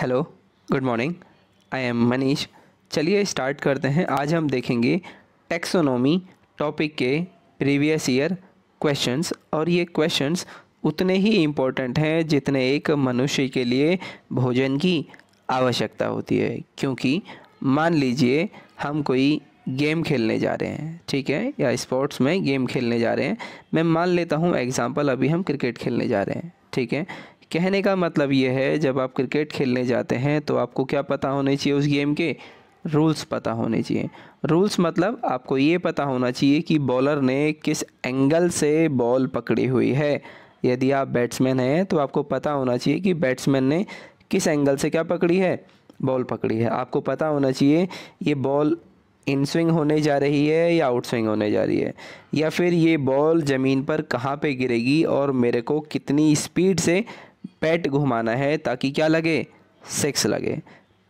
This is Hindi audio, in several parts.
hello good morning I am Manish चलिए स्टार्ट करते हैं आज हम देखेंगे टेक्सोनोमी टॉपिक के प्रीवियस ईयर क्वेश्चंस और ये क्वेश्चंस उतने ही इम्पोर्टेंट हैं जितने एक मनुष्य के लिए भोजन की आवश्यकता होती है क्योंकि मान लीजिए हम कोई गेम खेलने जा रहे हैं ठीक है या स्पोर्ट्स में गेम खेलने जा रहे हैं मैं मान लेता हूँ एग्ज़ाम्पल अभी हम क्रिकेट खेलने जा रहे हैं ठीक है कहने का मतलब ये है जब आप क्रिकेट खेलने जाते हैं तो आपको क्या पता होने चाहिए उस गेम के रूल्स पता होने चाहिए रूल्स मतलब आपको ये पता होना चाहिए कि बॉलर ने किस एंगल से बॉल पकड़ी हुई है यदि आप बैट्समैन हैं तो आपको पता होना चाहिए कि बैट्समैन ने किस एंगल से क्या पकड़ी है बॉल पकड़ी है आपको पता होना चाहिए ये बॉल इन स्विंग होने जा रही है या आउट स्विंग होने जा रही है या फिर ये बॉल ज़मीन पर कहाँ पे गिरेगी और मेरे को कितनी स्पीड से पेट घुमाना है ताकि क्या लगे सेक्स लगे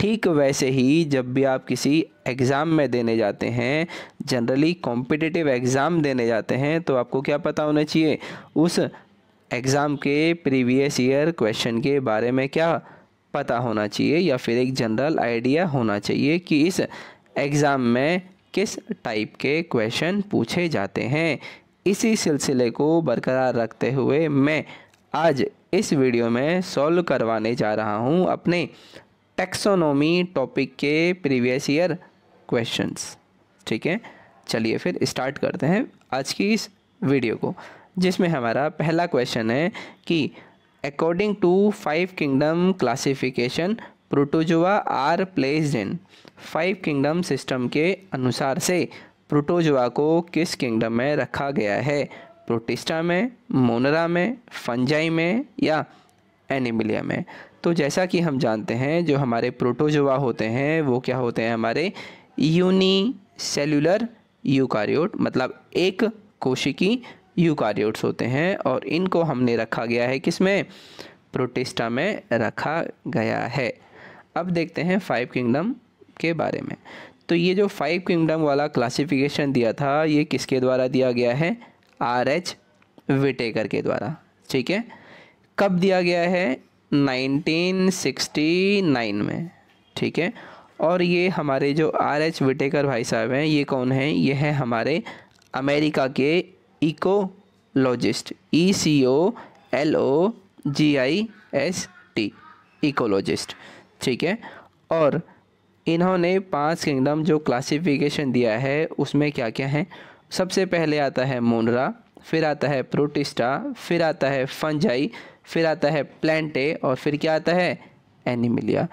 ठीक वैसे ही जब भी आप किसी एग्ज़ाम में देने जाते हैं जनरली कॉम्पिटिटिव एग्ज़ाम देने जाते हैं तो आपको क्या पता होना चाहिए उस एग्ज़ाम के प्रीवियस ईयर क्वेश्चन के बारे में क्या पता होना चाहिए या फिर एक जनरल आइडिया होना चाहिए कि इस एग्ज़ाम में किस टाइप के क्वेश्चन पूछे जाते हैं इसी सिलसिले को बरकरार रखते हुए मैं आज इस वीडियो में सॉल्व करवाने जा रहा हूँ अपने टेक्सोनोमी टॉपिक के प्रीवियस ईयर क्वेश्चंस ठीक है चलिए फिर स्टार्ट करते हैं आज की इस वीडियो को जिसमें हमारा पहला क्वेश्चन है कि according to five kingdom classification protozoa are placed in five kingdom system के अनुसार से प्रोटोजोआ को किस किंगडम में रखा गया है प्रोटिस्टा में मोनरा में फंजाई में या एनिमिलिया में तो जैसा कि हम जानते हैं जो हमारे प्रोटोजोआ होते हैं वो क्या होते हैं हमारे यूनी सेलुलर यूकारियोट मतलब एक कोशिकी यूकारियोट्स होते हैं और इनको हमने रखा गया है किसमें प्रोटिस्टा में रखा गया है अब देखते हैं फाइव किंगडम के बारे में तो ये जो फाइव किंगडम वाला क्लासिफिकेशन दिया था ये किसके द्वारा दिया गया है आर एच विटेकर के द्वारा ठीक है कब दिया गया है 1969 में ठीक है और ये हमारे जो आर एच विटेकर भाई साहब हैं ये कौन हैं ये हैं हमारे अमेरिका के ecologist E C O L O G I S T ecologist ठीक है और इन्होंने पांच किंगडम जो क्लासिफिकेशन दिया है उसमें क्या क्या हैं सबसे पहले आता है मोनरा फिर आता है प्रोटिस्टा फिर आता है फंजाई फिर आता है प्लैंटे और फिर क्या आता है एनिमिलिया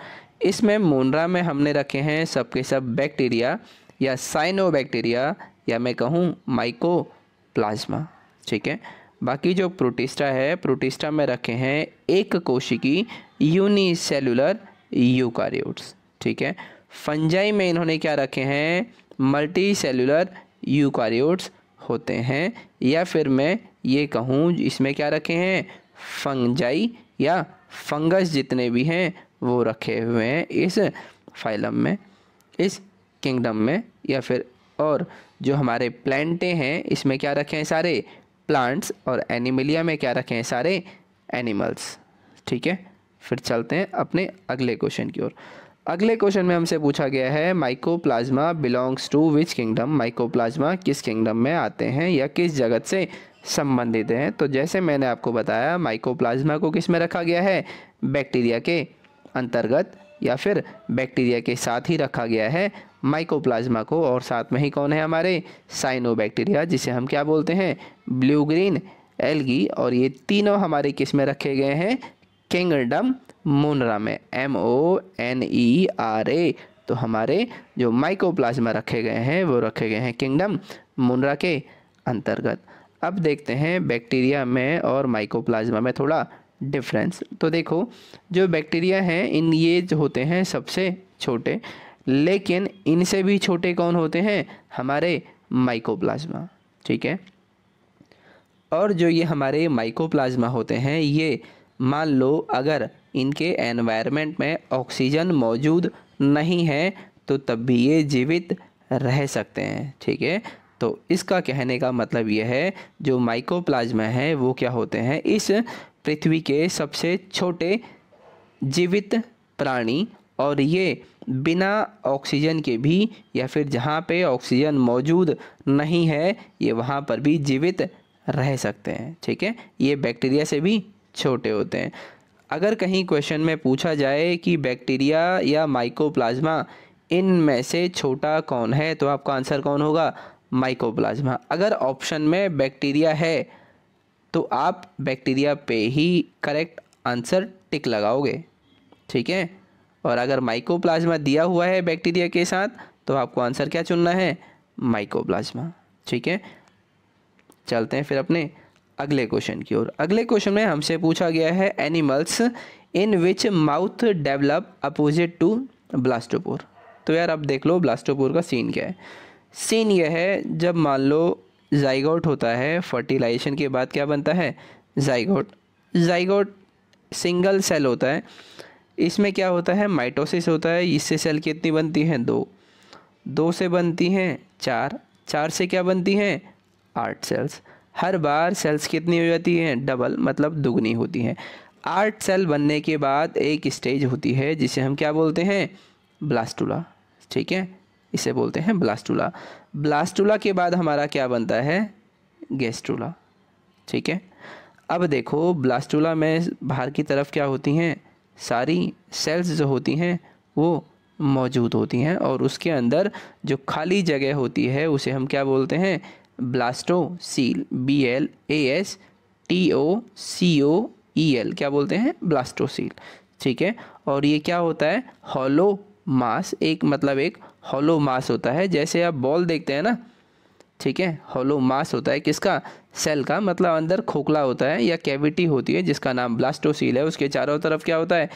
इसमें मोनरा में हमने रखे हैं सबके सब बैक्टीरिया या साइनोबैक्टीरिया या मैं कहूँ माइको प्लाज्मा ठीक है बाकी जो प्रोटिस्टा है प्रोटिस्टा में रखे हैं एक कोशिकी यूनिसेलुलर यूकारियोट्स ठीक है फंजाई में इन्होंने क्या रखे हैं मल्टी सेलुलर यूकारियोट्स होते हैं या फिर मैं ये कहूँ इसमें क्या रखे हैं फंगजाई या फंगस जितने भी हैं वो रखे हुए हैं इस फाइलम में इस किंगडम में या फिर और जो हमारे प्लान्टे हैं इसमें क्या रखे हैं सारे प्लांट्स और एनिमलिया में क्या रखे हैं सारे एनिमल्स ठीक है फिर चलते हैं अपने अगले क्वेश्चन की ओर अगले क्वेश्चन में हमसे पूछा गया है mycoplasma belongs to which kingdom mycoplasma किस किंगडम में आते हैं या किस जगत से संबंधित हैं तो जैसे मैंने आपको बताया माइकोप्लाज्मा को किस में रखा गया है बैक्टीरिया के अंतर्गत या फिर बैक्टीरिया के साथ ही रखा गया है माइकोप्लाज्मा को और साथ में ही कौन है हमारे साइनोबैक्टीरिया जिसे हम क्या बोलते हैं ब्लू ग्रीन एलगी और ये तीनों हमारे किस में रखे गए हैं किंगडम मोनरा में M O N E R A तो हमारे जो माइकोप्लाज्मा रखे गए हैं वो रखे गए हैं किंगडम मुनरा के अंतर्गत अब देखते हैं बैक्टीरिया में और माइकोप्लाज्मा में थोड़ा डिफरेंस तो देखो जो बैक्टीरिया हैं इन ये जो होते हैं सबसे छोटे लेकिन इनसे भी छोटे कौन होते हैं हमारे माइकोप्लाज्मा ठीक है और जो ये हमारे माइकोप्लाज्मा होते हैं ये मान लो अगर इनके एनवायरनमेंट में ऑक्सीजन मौजूद नहीं है तो तब भी ये जीवित रह सकते हैं ठीक है तो इसका कहने का मतलब यह है जो माइकोप्लाज्मा है वो क्या होते हैं इस पृथ्वी के सबसे छोटे जीवित प्राणी और ये बिना ऑक्सीजन के भी या फिर जहाँ पे ऑक्सीजन मौजूद नहीं है ये वहाँ पर भी जीवित रह सकते हैं ठीक है ये बैक्टीरिया से भी छोटे होते हैं अगर कहीं क्वेश्चन में पूछा जाए कि बैक्टीरिया या माइकोप्लाज्मा इन में से छोटा कौन है तो आपका आंसर कौन होगा माइकोप्लाज्मा अगर ऑप्शन में बैक्टीरिया है तो आप बैक्टीरिया पे ही करेक्ट आंसर टिक लगाओगे ठीक है और अगर माइकोप्लाज्मा दिया हुआ है बैक्टीरिया के साथ तो आपको आंसर क्या चुनना है माइकोप्लाज्मा ठीक है चलते हैं फिर अपने अगले क्वेश्चन की ओर अगले क्वेश्चन में हमसे पूछा गया है animals in which mouth develop opposite to blastopore तो यार अब देख लो ब्लास्टोपोर का सीन क्या है सीन यह है जब मान लो जाइगोट होता है फर्टिलाइजेशन के बाद क्या बनता है जाइगोट जाइगोट सिंगल सेल होता है इसमें क्या होता है माइटोसिस होता है इससे सेल कितनी बनती हैं दो दो से बनती हैं चार चार से क्या बनती हैं आठ सेल्स हर बार सेल्स कितनी हो जाती हैं डबल मतलब दुगनी होती हैं आठ सेल बनने के बाद एक स्टेज होती है जिसे हम क्या बोलते हैं ब्लास्टूला ठीक है इसे बोलते हैं ब्लास्टूला ब्लास्टूला के बाद हमारा क्या बनता है गेस्टूला ठीक है अब देखो ब्लास्टूला में बाहर की तरफ क्या होती हैं सारी सेल्स जो होती हैं वो मौजूद होती हैं और उसके अंदर जो खाली जगह होती है उसे हम क्या बोलते हैं blastocoel B L A S T O C O E e L क्या बोलते हैं ब्लास्टो सील ठीक है और ये क्या होता है हॉलो मास एक मतलब एक हॉलो मास होता है जैसे आप बॉल देखते हैं ना ठीक है हॉलो मास होता है किसका सेल का मतलब अंदर खोखला होता है या कैविटी होती है जिसका नाम ब्लास्टोसील है उसके चारों तरफ क्या होता है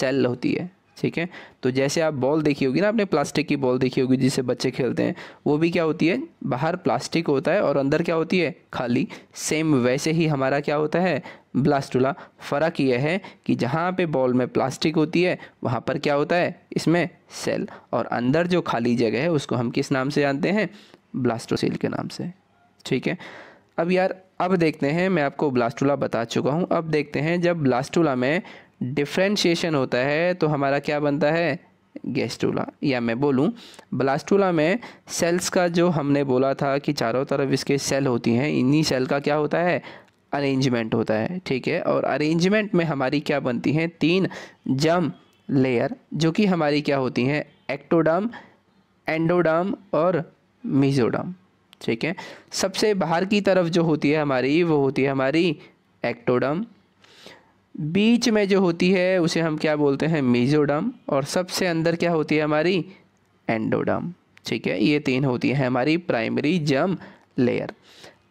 सेल होती है ठीक है तो जैसे आप बॉल देखी होगी ना आपने प्लास्टिक की बॉल देखी होगी जिसे बच्चे खेलते हैं वो भी क्या होती है बाहर प्लास्टिक होता है और अंदर क्या होती है खाली सेम वैसे ही हमारा क्या होता है ब्लास्टूला फ़र्क यह है कि जहाँ पे बॉल में प्लास्टिक होती है वहाँ पर क्या होता है इसमें सेल और अंदर जो खाली जगह है उसको हम किस नाम से जानते हैं ब्लास्टोसेल के नाम से ठीक है अब यार अब देखते हैं मैं आपको ब्लास्टूला बता चुका हूँ अब देखते हैं जब ब्लास्टूला में डिफ्रेंशिएशन होता है तो हमारा क्या बनता है गैस्ट्रोला या मैं बोलूँ ब्लास्टूला में सेल्स का जो हमने बोला था कि चारों तरफ इसके सेल होती हैं इन्हीं सेल का क्या होता है अरेंजमेंट होता है ठीक है और अरेंजमेंट में हमारी क्या बनती हैं तीन जम लेयर जो कि हमारी क्या होती हैं एक्टोडम एंडोडम और मिजोडम ठीक है सबसे बाहर की तरफ जो होती है हमारी वो होती है हमारी एक्टोडम बीच में जो होती है उसे हम क्या बोलते हैं मीजोडम और सबसे अंदर क्या होती है हमारी एंडोडम ठीक है ये तीन होती है हमारी प्राइमरी जम लेयर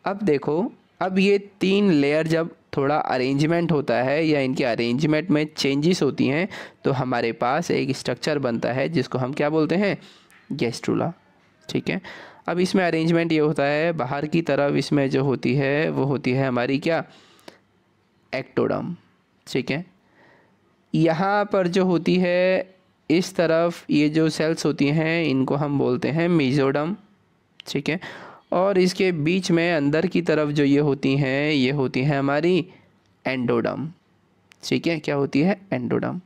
अब देखो अब ये तीन लेयर जब थोड़ा अरेंजमेंट होता है या इनके अरेंजमेंट में चेंजेस होती हैं तो हमारे पास एक स्ट्रक्चर बनता है जिसको हम क्या बोलते हैं गैस्ट्रूला ठीक है अब इसमें अरेंजमेंट ये होता है बाहर की तरफ इसमें जो होती है वो होती है हमारी क्या एक्टोडम ठीक है यहाँ पर जो होती है इस तरफ ये जो सेल्स होती हैं इनको हम बोलते हैं मिजोडम ठीक है और इसके बीच में अंदर की तरफ जो ये होती हैं ये होती हैं हमारी एंडोडम ठीक है क्या होती है एंडोडम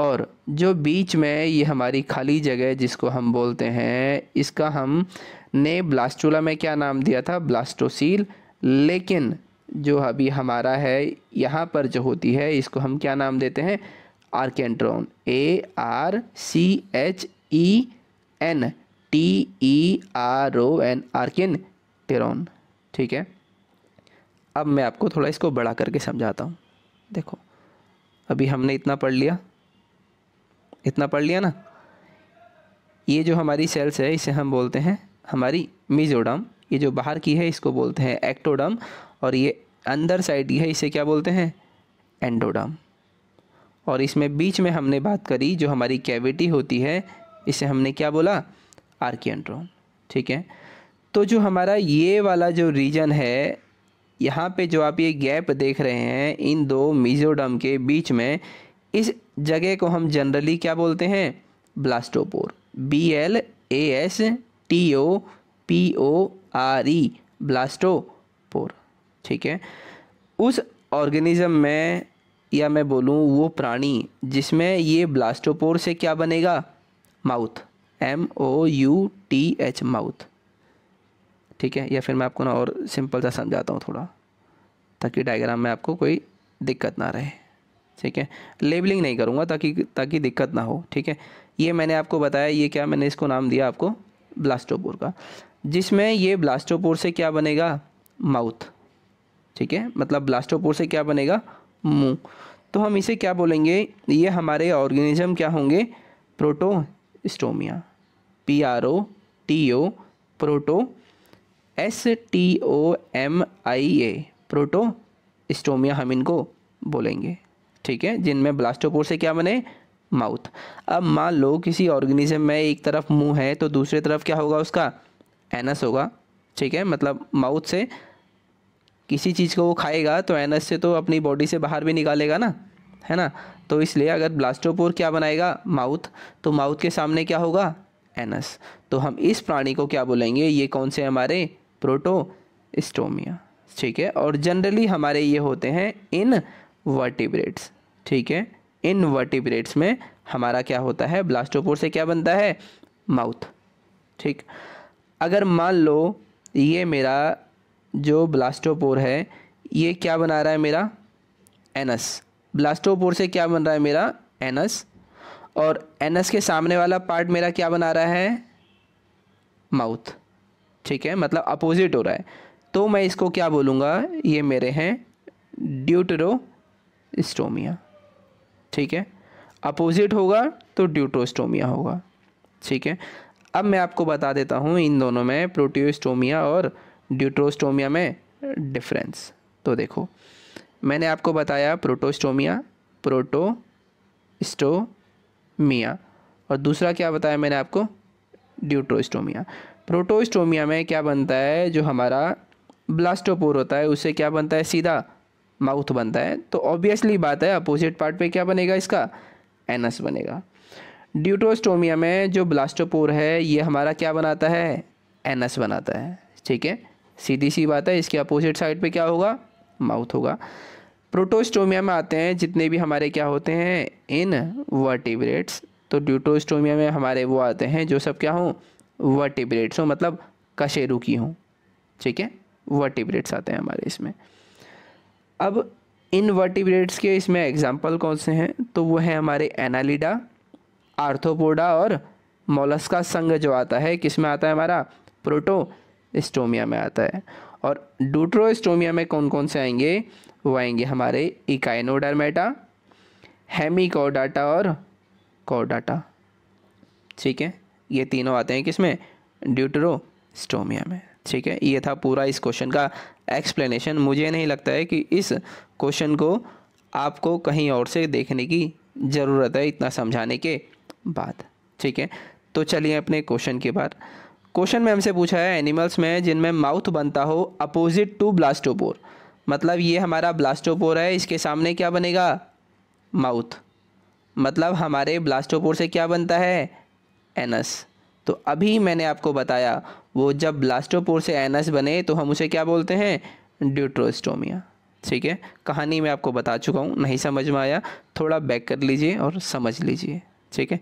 और जो बीच में ये हमारी खाली जगह जिसको हम बोलते हैं इसका हम ने ब्लास्टूला में क्या नाम दिया था ब्लास्टोसील लेकिन जो अभी हमारा है यहाँ पर जो होती है इसको हम क्या नाम देते हैं archenteron A R C H E N T E R O N archenteron ठीक है अब मैं आपको थोड़ा इसको बड़ा करके समझाता हूँ देखो अभी हमने इतना पढ़ लिया इतना पढ़ लिया ना ये जो हमारी सेल्स है इसे हम बोलते हैं हमारी मिजोडम ये जो बाहर की है इसको बोलते हैं एक्टोडम और ये अंदर साइड है इसे क्या बोलते हैं एंडोडम और इसमें बीच में हमने बात करी जो हमारी कैविटी होती है इसे हमने क्या बोला आर्कियड्रोन ठीक है तो जो हमारा ये वाला जो रीजन है यहाँ पे जो आप ये गैप देख रहे हैं इन दो मिज़ोडम के बीच में इस जगह को हम जनरली क्या बोलते हैं blastopore B L A S T O P O R E blastopore ठीक है उस ऑर्गेनिज़म में या मैं बोलूँ वो प्राणी जिसमें ये ब्लास्टोपोर से क्या बनेगा mouth M O U T H mouth ठीक है या फिर मैं आपको ना और सिंपल सा समझाता हूँ थोड़ा ताकि डायग्राम में आपको कोई दिक्कत ना रहे ठीक है लेबलिंग नहीं करूँगा ताकि ताकि दिक्कत ना हो ठीक है ये मैंने आपको बताया ये क्या मैंने इसको नाम दिया आपको ब्लास्टोपोर का जिसमें ये ब्लास्टोपोर से क्या बनेगा माउथ ठीक है मतलब ब्लास्टोपोर से क्या बनेगा मुँह तो हम इसे क्या बोलेंगे ये हमारे ऑर्गेनिज्म क्या होंगे protostomia P R O T O proto S T O M I A protostomia हम इनको बोलेंगे ठीक है जिनमें ब्लास्टोपोर से क्या बने माउथ अब मान लो किसी ऑर्गेनिज्म में एक तरफ मुंह है तो दूसरे तरफ क्या होगा उसका एनस होगा ठीक है मतलब माउथ से किसी चीज़ को वो खाएगा तो एनस से तो अपनी बॉडी से बाहर भी निकालेगा ना है ना तो इसलिए अगर ब्लास्टोपोर क्या बनाएगा माउथ तो माउथ के सामने क्या होगा एनस तो हम इस प्राणी को क्या बोलेंगे ये कौन से हमारे प्रोटोस्टोमिया ठीक है और जनरली हमारे ये होते हैं इन वर्टिब्रेट्स ठीक है इन वर्टिब्रेट्स में हमारा क्या होता है ब्लास्टोपोर से क्या बनता है माउथ ठीक अगर मान लो ये मेरा जो ब्लास्टोपोर है ये क्या बना रहा है मेरा एनस ब्लास्टोपोर से क्या बन रहा है मेरा एनस और एनस के सामने वाला पार्ट मेरा क्या बना रहा है माउथ ठीक है मतलब अपोजिट हो रहा है तो मैं इसको क्या बोलूँगा ये मेरे हैं ड्यूटरोस्टोमिया ठीक है अपोजिट होगा तो ड्यूटोस्टोमिया होगा ठीक है अब मैं आपको बता देता हूँ इन दोनों में प्रोटियोस्टोमिया और ड्यूट्रोस्टोमिया में डिफरेंस तो देखो मैंने आपको बताया प्रोटोस्टोमिया प्रोटोस्टोमिया और दूसरा क्या बताया मैंने आपको ड्यूट्रोस्टोमिया प्रोटोस्टोमिया में क्या बनता है जो हमारा ब्लास्टोपोर होता है उसे क्या बनता है सीधा माउथ बनता है तो ऑब्वियसली बात है अपोजिट पार्ट पे क्या बनेगा इसका एनस बनेगा ड्यूटोस्टोमिया में जो ब्लास्टोपोर है ये हमारा क्या बनाता है एनस बनाता है ठीक है सीधी सी बात है इसके अपोजिट साइड पे क्या होगा माउथ होगा प्रोटोस्टोमिया में आते हैं जितने भी हमारे क्या होते हैं इन वर्टिब्रेट्स तो ड्यूटोस्टोमिया में हमारे वो आते हैं जो सब क्या हों वर्टिब्रेट्स हों मतलब कशेरू की हों ठीक है वर्टिब्रेट्स आते हैं हमारे इसमें अब इन वर्टिब्रेट्स के इसमें एग्जाम्पल कौन से हैं तो वो हैं हमारे एनालिडा आर्थोपोडा और मोलस्का संघ जो आता है किस में आता है हमारा प्रोटो स्टोमिया में आता है और डूट्रोस्टोमिया में कौन कौन से आएंगे वो आएंगे हमारे इकाइनोडर्मेटा हेमिकोडाटा और कोडाटा ठीक है ये तीनों आते हैं किसमें ड्यूटरोस्टोमिया में ठीक है ये था पूरा इस क्वेश्चन का एक्सप्लेनेशन मुझे नहीं लगता है कि इस क्वेश्चन को आपको कहीं और से देखने की ज़रूरत है इतना समझाने के बाद ठीक है तो चलिए अपने क्वेश्चन के बाद क्वेश्चन में हमसे पूछा है एनिमल्स में जिनमें माउथ बनता हो अपोजिट टू ब्लास्टोपोर मतलब ये हमारा ब्लास्टोपोर है इसके सामने क्या बनेगा माउथ मतलब हमारे ब्लास्टोपोर से क्या बनता है एनस तो अभी मैंने आपको बताया वो जब ब्लास्टोपोर से एनस बने तो हम उसे क्या बोलते हैं ड्यूट्रोस्टोमिया ठीक है कहानी मैं आपको बता चुका हूँ नहीं समझ में आया थोड़ा बैक कर लीजिए और समझ लीजिए ठीक है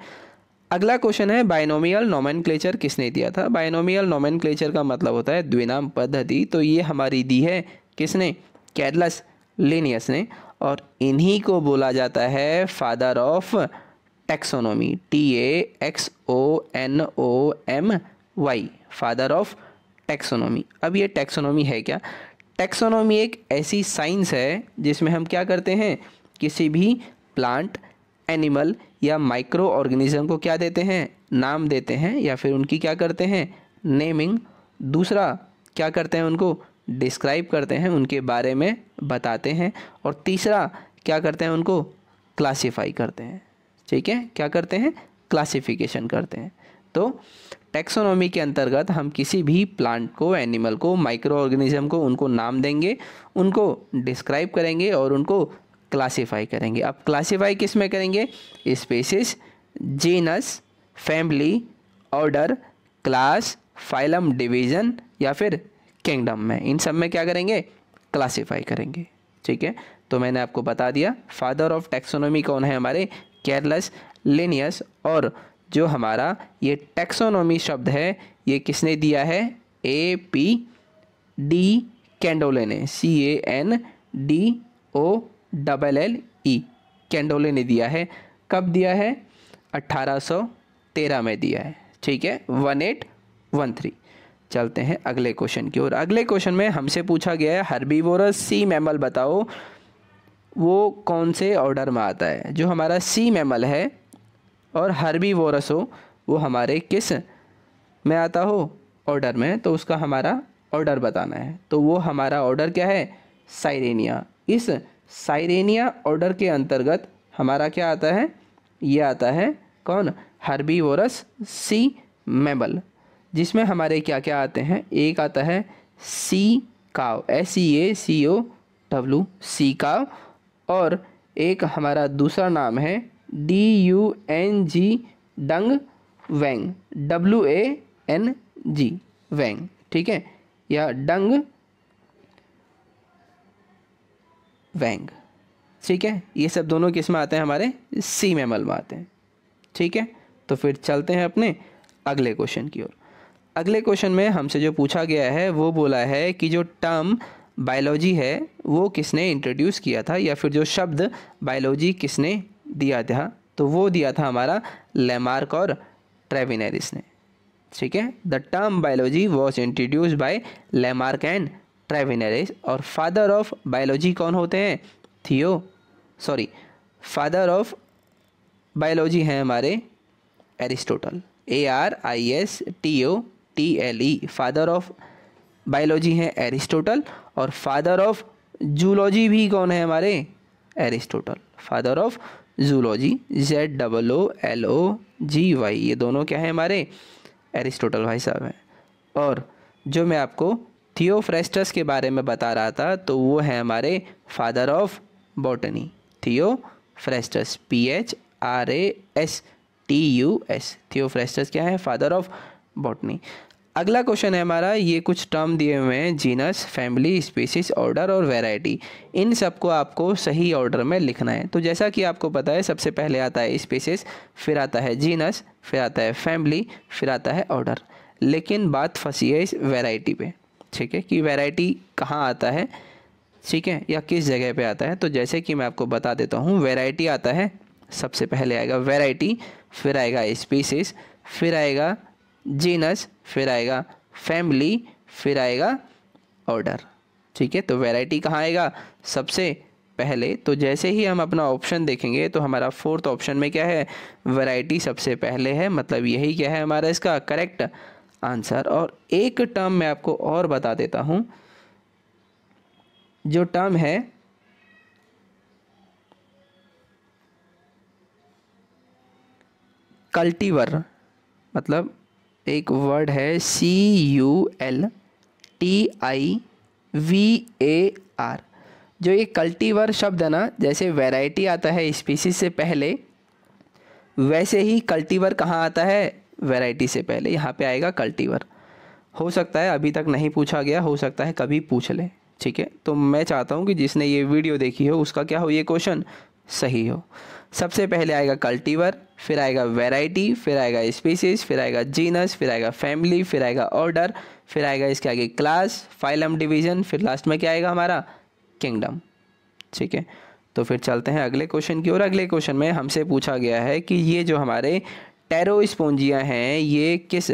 अगला क्वेश्चन है बायनोमियल नोमन किसने दिया था बायनोमियल नोमन का मतलब होता है द्विनाम पद्धति तो ये हमारी दी है किसने कैडलस लेनियस ने और इन्हीं को बोला जाता है father of taxonomy T A X O N O M Y father of taxonomy अब ये टेक्सोनोमी है क्या टैक्सोनोमी एक ऐसी साइंस है जिसमें हम क्या करते हैं किसी भी प्लांट एनिमल या माइक्रो ऑर्गेनिज्म को क्या देते हैं नाम देते हैं या फिर उनकी क्या करते हैं नेमिंग दूसरा क्या करते हैं उनको डिस्क्राइब करते हैं उनके बारे में बताते हैं और तीसरा क्या करते हैं उनको क्लासीफाई करते हैं ठीक है क्या करते हैं क्लासीफिकेशन करते हैं तो टेक्सोनॉमी के अंतर्गत हम किसी भी प्लांट को एनिमल को माइक्रो ऑर्गेनिज्म को उनको नाम देंगे उनको डिस्क्राइब करेंगे और उनको क्लासीफाई करेंगे अब क्लासीफाई किस में करेंगे species genus family order class phylum division या फिर किंगडम में इन सब में क्या करेंगे क्लासीफाई करेंगे ठीक है तो मैंने आपको बता दिया फादर ऑफ टैक्सोनॉमी कौन है हमारे केरलस लिनियस और जो हमारा ये टैक्सोनॉमी शब्द है ये किसने दिया है ए पी डी कैंडोले ने C A N D O double L E Candolle ने दिया है कब दिया है 1813 में दिया है ठीक है वन एट वन थ्री चलते हैं अगले क्वेश्चन की ओर अगले क्वेश्चन में हमसे पूछा गया है हर्बीवोरस सी मैमल बताओ वो कौन से ऑर्डर में आता है जो हमारा सी मैमल है और हर्बीवोरस हो वो हमारे किस में आता हो ऑर्डर में तो उसका हमारा ऑर्डर बताना है तो वो हमारा ऑर्डर क्या है साइरेनिया इस साइरेनिया ऑर्डर के अंतर्गत हमारा क्या आता है ये आता है कौन वोरस सी मेबल जिसमें हमारे क्या क्या आते हैं एक आता है सी काव एस ई ए सी ओ डब्लू सी काव और एक हमारा दूसरा नाम है D U N G dung wang W A N G wang ठीक है या डंग वैंग ठीक है ये सब दोनों किस में आते हैं हमारे सी मैमल में आते हैं ठीक है तो फिर चलते हैं अपने अगले क्वेश्चन की ओर अगले क्वेश्चन में हमसे जो पूछा गया है वो बोला है कि जो टर्म बायोलॉजी है वो किसने इंट्रोड्यूस किया था या फिर जो शब्द बायोलॉजी किसने दिया था तो वो दिया था हमारा लेमार्क और ट्रेविनेरिस ने ठीक है the term biology was introduce by Lamarck and Treviranus और फादर ऑफ बायोलॉजी कौन होते हैं थियो सॉरी फादर ऑफ बायोलॉजी हैं हमारे Aristotle A R I S T O T L E father of biology हैं एरिस्टोटल और फादर ऑफ जूलॉजी भी कौन है हमारे Aristotle father of zoology Z double O L O G Y ये दोनों क्या हैं हमारे एरिस्टोटल भाई साहब हैं और जो मैं आपको थियोफ्रेस्टस के बारे में बता रहा था तो वो है हमारे father of botany Theophrastus P H R A S T U S Theophrastus क्या है फादर ऑफ बॉटनी अगला क्वेश्चन है हमारा ये कुछ टर्म दिए हुए हैं जीनस फैमिली स्पीसीज ऑर्डर और वैरायटी इन सबको आपको सही ऑर्डर में लिखना है तो जैसा कि आपको पता है सबसे पहले आता है स्पीसीज फिर आता है जीनस फिर आता है फैमिली फिर आता है ऑर्डर लेकिन बात फंसी है इस वैरायटी पे ठीक है कि वैरायटी कहाँ आता है ठीक है या किस जगह पे आता है तो जैसे कि मैं आपको बता देता हूँ वैरायटी आता है सबसे पहले आएगा वैरायटी फिर आएगा स्पीसीस फिर आएगा जीनस फिर आएगा फैमिली फिर आएगा ऑर्डर ठीक है तो वैरायटी कहाँ आएगा सबसे पहले तो जैसे ही हम अपना ऑप्शन देखेंगे तो हमारा फोर्थ ऑप्शन में क्या है वैरायटी सबसे पहले है मतलब यही क्या है हमारा इसका करेक्ट आंसर और एक टर्म मैं आपको और बता देता हूँ जो टर्म है कल्टीवर मतलब एक वर्ड है C U L T I V A R जो ये कल्टीवर शब्द है ना जैसे वैरायटी आता है स्पीसीज से पहले वैसे ही कल्टीवर कहाँ आता है वैरायटी से पहले यहाँ पे आएगा कल्टीवर हो सकता है अभी तक नहीं पूछा गया हो सकता है कभी पूछ ले ठीक है तो मैं चाहता हूँ कि जिसने ये वीडियो देखी हो उसका क्या हो ये क्वेश्चन सही हो सबसे पहले आएगा कल्टीवर फिर आएगा वैरायटी फिर आएगा स्पीसीज फिर आएगा जीनस फिर आएगा फैमिली फिर आएगा ऑर्डर फिर आएगा इसके आगे क्लास फाइलम डिवीजन फिर लास्ट में क्या आएगा हमारा किंगडम ठीक है तो फिर चलते हैं अगले क्वेश्चन की ओर अगले क्वेश्चन में हमसे पूछा गया है कि ये जो हमारे स्पोंजिया हैं ये किस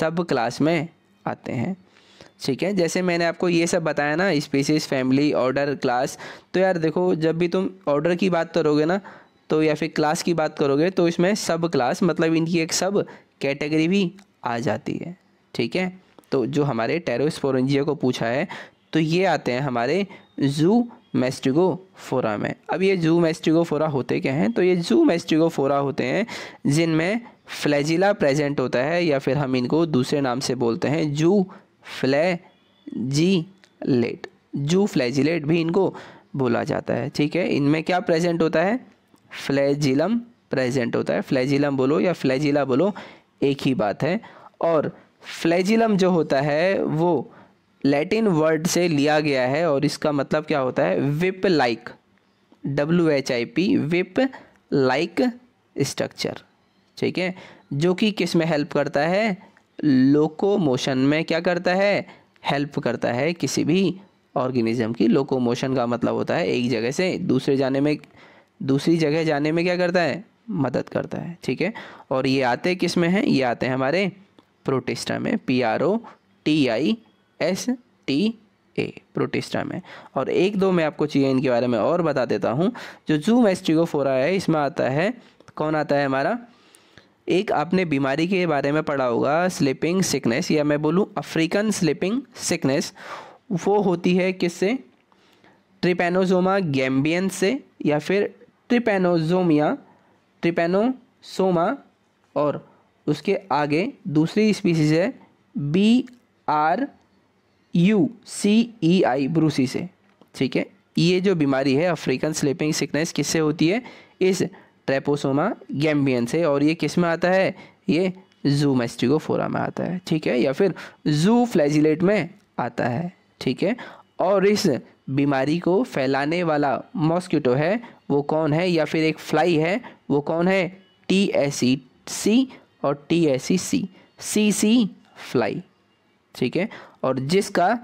सब क्लास में आते हैं ठीक है जैसे मैंने आपको ये सब बताया ना स्पीसीज फैमिली ऑर्डर क्लास तो यार देखो जब भी तुम ऑर्डर की बात करोगे ना तो या फिर क्लास की बात करोगे तो इसमें सब क्लास मतलब इनकी एक सब कैटेगरी भी आ जाती है ठीक है तो जो हमारे टेरोस्पोरेंजिया को पूछा है तो ये आते हैं हमारे जू मेस्टिगोफोरा में अब ये जू मेस्टिगोफोरा होते क्या हैं तो ये जू मेस्टिगोफोरा होते हैं जिनमें फ्लैजिला प्रेजेंट होता है या फिर हम इनको दूसरे नाम से बोलते हैं जू फ्लैजिलेट जू फ्लैजिलेट भी इनको बोला जाता है ठीक है इनमें क्या प्रेजेंट होता है फ्लैजिलम प्रेजेंट होता है फ्लैजिलम बोलो या फ्लैजिला बोलो एक ही बात है और फ्लैजिलम जो होता है वो लैटिन वर्ड से लिया गया है और इसका मतलब क्या होता है whip like W H I P whip like structure ठीक है जो कि किस में हेल्प करता है लोकोमोशन में क्या करता है हेल्प करता है किसी भी ऑर्गेनिज्म की लोकोमोशन का मतलब होता है एक जगह से दूसरे जाने में दूसरी जगह जाने में क्या करता है मदद करता है ठीक है और ये आते किस में हैं ये आते हैं हमारे प्रोटिस्टा में P R O T I S T A protista में और एक दो मैं आपको चाहिए इनके बारे में और बता देता हूँ जो जू फोरा है इसमें आता है कौन आता है हमारा एक आपने बीमारी के बारे में पढ़ा होगा स्लीपिंग सिकनेस या मैं बोलूँ अफ्रीकन स्लीपिंग सिकनेस वो होती है किससे ट्रिपेनोजोमा गैम्बियन से या फिर ट्रिपेनोजोमिया ट्रिपेनोसोमा और उसके आगे दूसरी स्पीसीज है B R U C E I brucei से ठीक है ये जो बीमारी है अफ्रीकन स्लीपिंग सिकनेस किससे होती है इस ट्रेपोसोमा गैम्बियन से और ये किस में आता है ये जू मैस्टिगोफोरा में आता है ठीक है या फिर जू फ्लैजिलेट में आता है ठीक है और इस बीमारी को फैलाने वाला मॉस्किटो है वो कौन है या फिर एक फ्लाई है वो कौन है टी एस ई सी और T S E C C C fly ठीक है और जिसका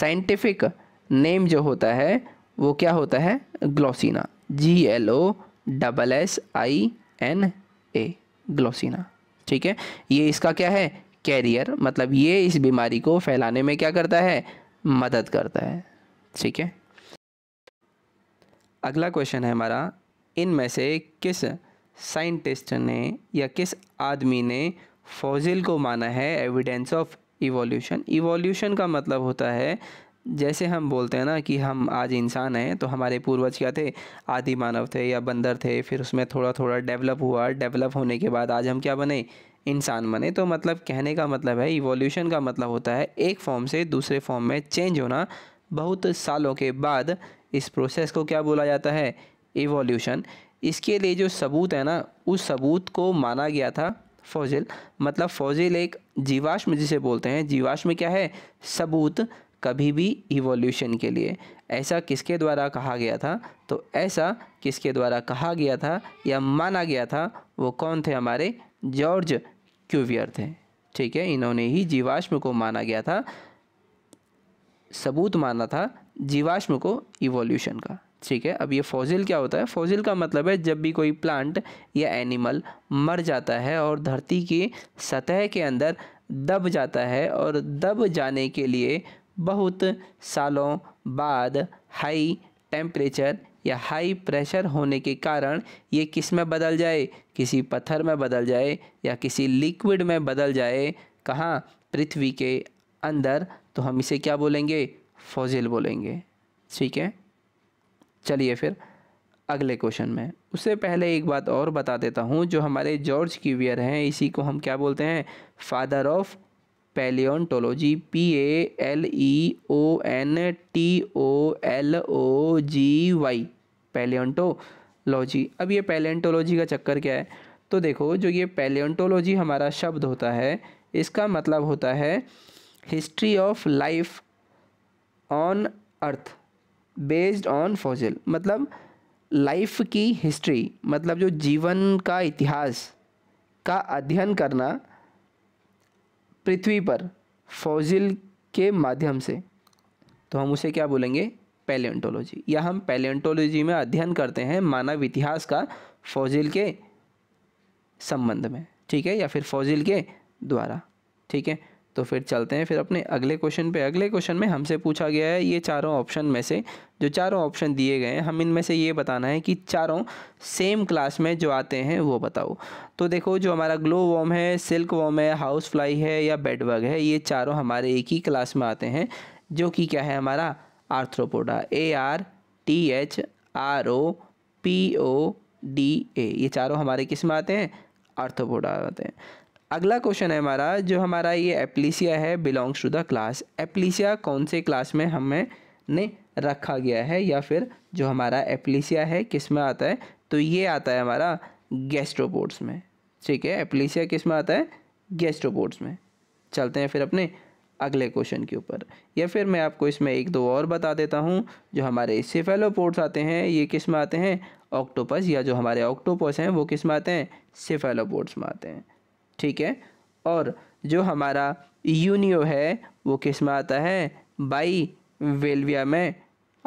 साइंटिफिक नेम जो होता है वो क्या होता है glossina G L O double S I N A glossina ठीक है ये इसका क्या है कैरियर मतलब ये इस बीमारी को फैलाने में क्या करता है मदद करता है ठीक है अगला क्वेश्चन है हमारा इनमें से किस साइंटिस्ट ने या किस आदमी ने फॉजिल को माना है एविडेंस ऑफ इवोल्यूशन इवोल्यूशन का मतलब होता है जैसे हम बोलते हैं ना कि हम आज इंसान हैं तो हमारे पूर्वज क्या थे आदि मानव थे या बंदर थे फिर उसमें थोड़ा थोड़ा डेवलप हुआ डेवलप होने के बाद आज हम क्या बने इंसान बने तो मतलब कहने का मतलब है इवोल्यूशन का मतलब होता है एक फॉर्म से दूसरे फॉर्म में चेंज होना बहुत सालों के बाद इस प्रोसेस को क्या बोला जाता है इवोल्यूशन इसके लिए जो सबूत है ना उस सबूत को माना गया था फौजिल मतलब फौजिल एक जीवाश्म जिसे बोलते हैं जीवाश्म क्या है सबूत कभी भी इवोल्यूशन के लिए ऐसा किसके द्वारा कहा गया था तो ऐसा किसके द्वारा कहा गया था या माना गया था वो कौन थे हमारे जॉर्ज क्यूवियर थे ठीक है इन्होंने ही जीवाश्म को माना गया था सबूत माना था जीवाश्म को इवोल्यूशन का ठीक है अब ये फॉजिल क्या होता है फॉजिल का मतलब है जब भी कोई प्लांट या एनिमल मर जाता है और धरती की सतह के अंदर दब जाता है और दब जाने के लिए बहुत सालों बाद हाई टेम्परेचर या हाई प्रेशर होने के कारण ये किस में बदल जाए किसी पत्थर में बदल जाए या किसी लिक्विड में बदल जाए कहाँ पृथ्वी के अंदर तो हम इसे क्या बोलेंगे फॉजिल बोलेंगे ठीक है चलिए फिर अगले क्वेश्चन में उससे पहले एक बात और बता देता हूँ जो हमारे जॉर्ज कीवियर हैं इसी को हम क्या बोलते हैं father of palaeontology P A L E O N T O L O G Y palaeontology अब ये पैलियोन्टोलॉजी का चक्कर क्या है तो देखो जो ये पैलियोन्टोलॉजी हमारा शब्द होता है इसका मतलब होता है history of life on earth based on fossil मतलब लाइफ की हिस्ट्री मतलब जो जीवन का इतिहास का अध्ययन करना पृथ्वी पर फौज़िल के माध्यम से तो हम उसे क्या बोलेंगे पैलेंटोलॉजी या हम पैलेंटोलॉजी में अध्ययन करते हैं मानव इतिहास का फौज़िल के संबंध में ठीक है या फिर फौजिल के द्वारा ठीक है तो फिर चलते हैं फिर अपने अगले क्वेश्चन पे अगले क्वेश्चन में हमसे पूछा गया है ये चारों ऑप्शन में से जो चारों ऑप्शन दिए गए हैं हम इनमें से ये बताना है कि चारों सेम क्लास में जो आते हैं वो बताओ तो देखो जो हमारा ग्लो वॉम है सिल्क वॉम है हाउस फ्लाई है या बेडबग है ये चारों हमारे एक ही क्लास में आते हैं जो कि क्या है हमारा arthropoda A R T H R O P O D A ये चारों हमारे किस में आते हैं आर्थ्रोपोडा आते हैं अगला क्वेश्चन है हमारा जो हमारा ये एप्लीसिया है belongs to the class aplysia कौन से क्लास में हमें ने रखा गया है या फिर जो हमारा एप्लीसिया है किस में आता है तो ये आता है हमारा गेस्ट्रोपोर्ट्स में ठीक है एप्लीसिया किस में आता है गेस्ट्रोपोर्ट्स में चलते हैं फिर अपने अगले क्वेश्चन के ऊपर या फिर मैं आपको इसमें एक दो और बता देता हूँ जो हमारे सिफेलोपोर्ट्स आते हैं ये किस में आते हैं ऑक्टोपस या जो हमारे ऑक्टोपस हैं वो किस में आते हैं सिफेलोपोर्ट्स में आते हैं ठीक है और जो हमारा यूनियो है वो किस में आता है बाई वेलविया में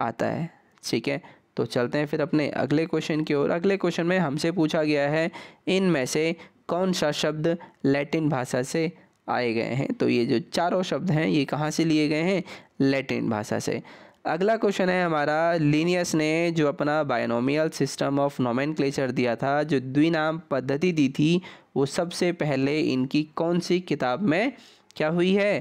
आता है ठीक है तो चलते हैं फिर अपने अगले क्वेश्चन की ओर अगले क्वेश्चन में हमसे पूछा गया है इनमें से कौन सा शब्द लैटिन भाषा से आए गए हैं तो ये जो चारों शब्द हैं ये कहाँ से लिए गए हैं लैटिन भाषा से अगला क्वेश्चन है हमारा लीनियस ने जो अपना बायोनोमियल सिस्टम ऑफ नोमेन दिया था जो द्विनाम पद्धति दी थी वो सबसे पहले इनकी कौन सी किताब में क्या हुई है